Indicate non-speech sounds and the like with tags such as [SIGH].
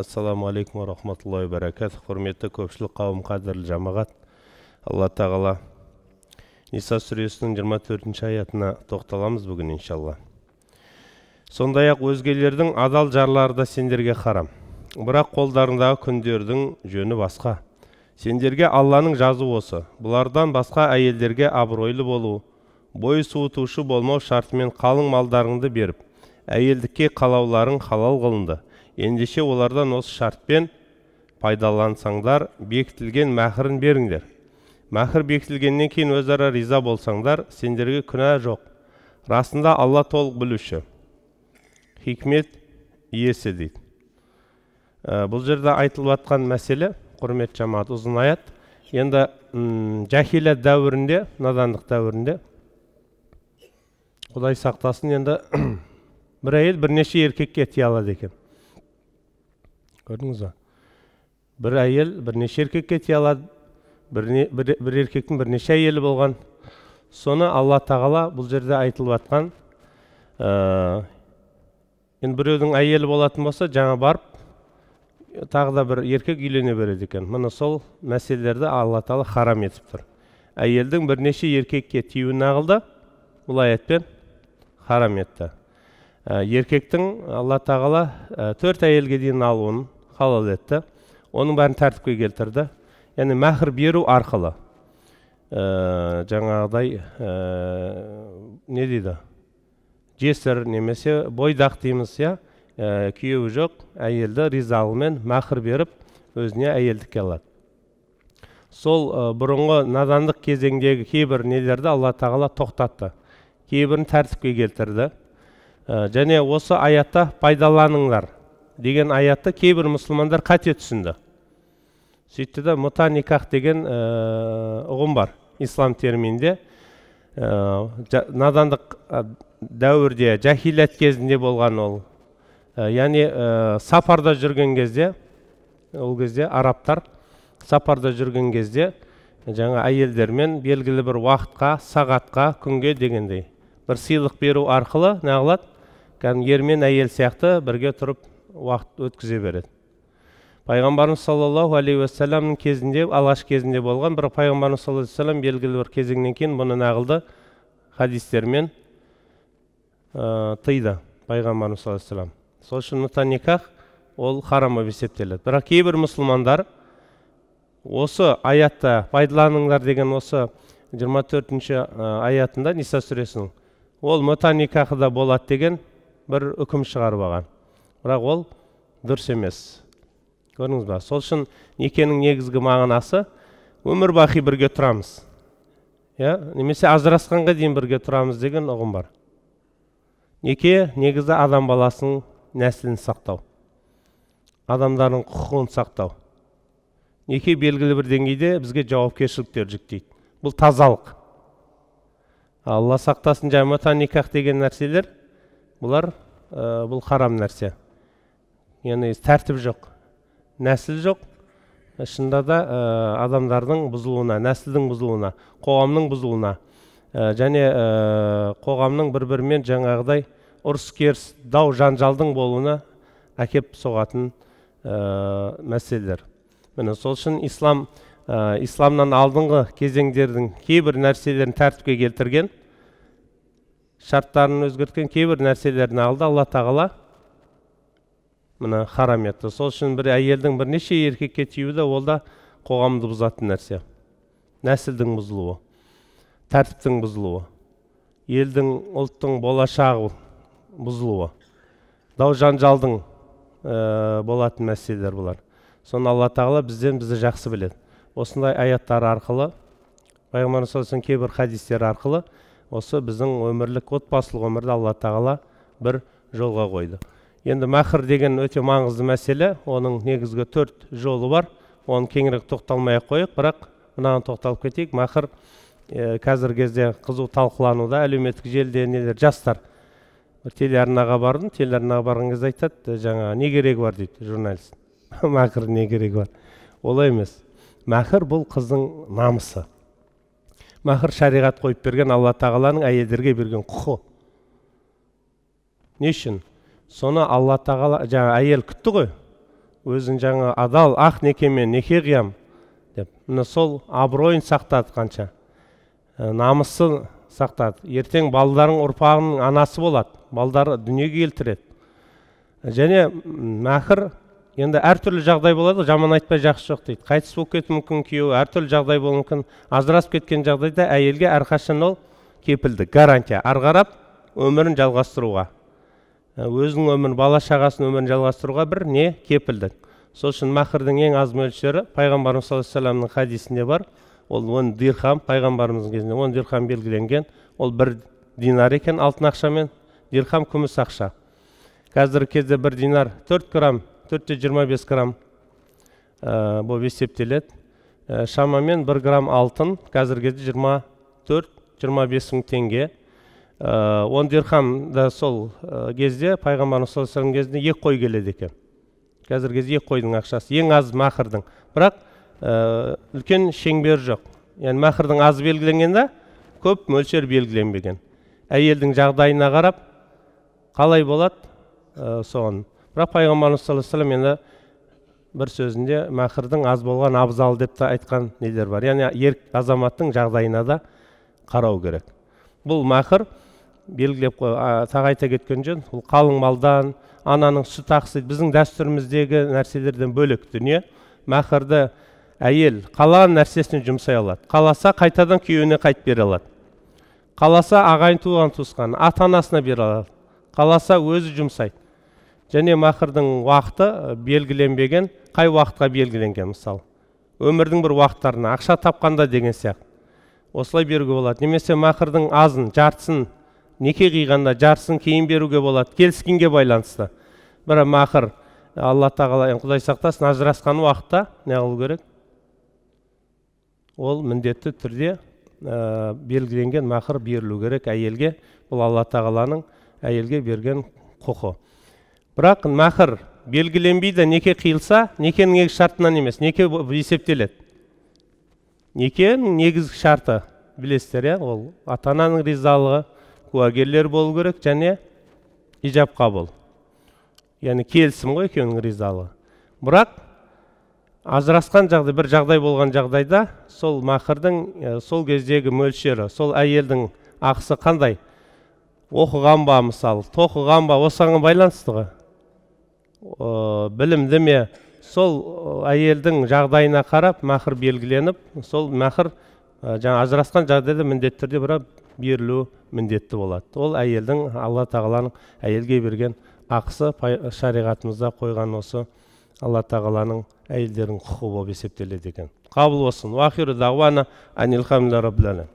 ассаламу алейкум рахматуллахи баракатух құрметті көпшілік қауым қадірлі жамағат алла тағала ниса сүресінің 24 төртінші аятына тоқталамыз бүгін иншалла сондай ақ өзгелердің адал жарлары да сендерге харам бірақ қолдарындағы күндердің жөні басқа сендерге алланың жазу осы бұлардан басқа әйелдерге абыройлы болу бой суытушы болмау шартымен қалың малдарыңды беріп әйелдікке қалауларың халал қылынды ендеше олардан осы шартпен пайдалансаңдар бекітілген мәһірін беріңдер Мәхір бекітілгеннен кейін өзара риза болсаңдар сендерге күнә жоқ расында алла толық білуші хикмет иесі дейді ә, бұл жерде айтылып жатқан мәселе құрметті жамаат ұзын аят енді жахиля дәуірінде надандық дәуірінде құдай сақтасын енді [COUGHS] бір әйел бірнеше еркекке тие алады екен көрдіңіз ба бір әйел бірнеше еркекке тие алады бірне, бір, бір еркектің бірнеше әйелі болған соны алла тағала бұл жерде айтылып жатқан ә, э, енді біреудің әйелі болатын болса жаңа барып тағы да бір еркек үйлене береді екен міне сол мәселелерді алла тағала харам етіп тұр әйелдің бірнеше еркекке тиюі нағылды бұл аятпен харам етті э, еркектің алла тағала ә, төрт әйелге дейін алуын халал етті оның бәрін тәртіпке келтірді яғни мәһір беру арқылы ә, жаңағыдай ә, не дейді жесір немесе бойдақ дейміз иә ә, күйеуі жоқ әйелді ризалығымен мәһір беріп өзіне әйелдікке алады сол ә, бұрынғы надандық кезеңдегі кейбір нелерді алла тағала тоқтатты кейбірін тәртіпке келтірді ә, және осы аятта пайдаланыңдар деген аятты кейбір мұсылмандар қате түсінді сөйтті да мұта никах деген э, ұғым бар ислам терминінде э, надандық э, дәуірде жахилят кезінде болған ол ә, яғни ә, сапарда жүрген кезде ол кезде арабтар сапарда жүрген кезде жаңа әйелдермен белгілі бір уақытқа сағатқа күнге дегендей бір сыйлық беру арқылы неғылады кәдімгі ер мен әйел сияқты бірге тұрып уақыт өткізе береді пайғамбарымыз саллаллаху алейхи уассаламның кезінде алғаш кезінде болған бірақ пайғамбарымыз саллаллаху алейхи салам белгілі бір кезеңнен кейін бұны нағылды хадистермен ә, тыйды пайғамбарымыз саллаллаху алейхи салам сол үшін ол харам болып есептеледі бірақ кейбір мұсылмандар осы аятта пайдаланыңдар деген осы 24 төртінші аятында ниса сүресінің ол мута да болады деген бір үкім шығарып алған бірақ ол дұрыс емес көрдіңіз ба сол үшін некенің негізгі мағынасы өмір бақи бірге тұрамыз иә немесе ажырасқанға дейін бірге тұрамыз деген ұғым бар неке негізі адам баласының нәсілін сақтау адамдардың құқығын сақтау неке белгілі бір деңгейде бізге жауапкершіліктер жүктейді бұл тазалық алла сақтасын жамата никах деген нәрселер бұлар ә, бұл харам нәрсе яғни тәртіп жоқ нәсіл жоқ шынында да э, адамдардың бұзылуына нәсілдің бұзылуына қоғамның бұзылуына э, және э, қоғамның бір бірімен жаңағыдай ұрыс керіс дау жанжалдың болуына әкеп соғатын мәселелер міне сол үшін ислам исламнан алдыңғы кезеңдердің кейбір нәрселерін тәртіпке келтірген шарттарын өзгерткен кейбір нәрселерін алды алла тағала мына харам етті сол үшін бір әйелдің бірнеше еркекке тиюі де ол да қоғамды бұзатын нәрсе нәсілдің бұзылуы тәртіптің бұзылуы елдің ұлттың болашағы бұзылуы дау жанжалдың ә, болатын мәселелер бұлар соны алла тағала бізден бізді жақсы біледі осындай аяттар арқылы пайғамбарымыз саллаллаху кейбір хадистер арқылы осы біздің өмірлік отбасылық өмірді алла тағала бір жолға қойды енді махыр деген өте маңызды мәселе оның негізгі төрт жолы бар оны кеңірек тоқталмай қойық, қояйық бірақ мынаған тоқталып кетейік мақыр ә, қазіргі кезде қызу талқылануда әлеуметтік желіде нелер жастар телеарнаға бардым телеарнаға барған кезде айтады жаңа не керегі бар дейді журналист [LAUGHS] мәкір не керегі бар олай емес мақыр бұл қыздың намысы мәкір шариғат қойып берген алла тағаланың әйелдерге берген құқы не соны алла тағала жаңа әйел күтті ғой өзін жаңа адал ақ некемен неке қиям деп міне сол абыройын сақтады қанша ә, намысын сақтады ертең балдарың ұрпағының анасы болады балдары дүниеге келтіреді және мәхір енді әртүрлі жағдай болады жаман айтпай жақсы жоқ дейді қайтыс болып кетуі мүмкін күйеуі әртүрлі жағдай болуы мүмкін ажырасып кеткен жағдайда әйелге әрқашан ол кепілді гарантия ары қарап өмірін жалғастыруға Ә, өзің өмірін бала шағасының өмірін жалғастыруға бір не кепілдік сол үшін махрдың ең аз мөлшері пайғамбарымыз саллаллаху алейхи хадисінде бар ол он дирхам пайғамбарымыздың кезінде он дирхам белгіленген ол бір динар екен алтын ақшамен дирхам күміс ақша қазіргі кезде бір динар төрт грамм төрт те жиырма бес грамм ә, болып есептеледі ә, шамамен бір грамм алтын қазіргі кезде жиырма төрт жиырма бес мың теңге Э, он дирхам да сол э, кезде пайғамбарымыз саллаллаху кезінде екі қой келеді екен қазіргі кезде екі қойдың ақшасы ең аз мақырдың бірақ э, үлкен шеңбер жоқ яғни мақырдың аз белгіленген да көп мөлшер белгіленбеген әйелдің жағдайына қарап қалай болады соған бірақ пайғамбарымыз саллаллаху алейхи енді бір сөзінде мақырдың аз болған абзал деп те айтқан нелер бар яғни ер азаматтың жағдайына да қарау керек бұл мақыр белгілеп тағы айта кеткен жөн ол қалың малдан ананың сүт ақысы біздің дәстүріміздегі нәрселерден бөлек дүние махрды әйел қалаған нәрсесіне жұмсай алады қаласа қайтадан күйеуіне қайтып бере алады қаласа ағайын туған туысқан ата анасына бере алады қаласа өзі жұмсайды және махрдың уақыты э, белгіленбеген қай уақытқа белгіленген мысалы өмірдің бір уақыттарына ақша тапқанда деген сияқты осылай беруге болады немесе махрдың азын жартысын неке қиғанда жарсын кейін беруге болады келіскенге байланысты бірақ мақыр алла тағала құдай сақтасын ажырасқан уақытта не қылу керек ол міндетті түрде э, белгіленген мақыр берілу керек әйелге бұл алла тағаланың әйелге берген құқы бірақ мақыр белгіленбейді неке қиылса некенің негізгі шартынан емес неке есептеледі некенің негізгі шарты білесіздер иә ол ата ананың ризалығы куәгерлер болу керек және ижап қабыл яғни келісім ғой екеуінің ризалығы бірақ ажырасқан жағдай бір жағдай болған жағдайда сол мақырдың сол кездегі мөлшері сол әйелдің ақысы қандай оқыған ба мысалы тоқыған ба осыған байланысты ғой білімді ме сол әйелдің жағдайына қарап мақыр белгіленіп сол мақыр жаңа ажырасқан жағдайда міндетті түрде бірақ берілу міндетті болады ол әйелдің алла тағаланың әйелге берген ақысы шариғатымызда қойған осы алла тағаланың әйелдердің құқығы болып есептеледі екен қабыл болсын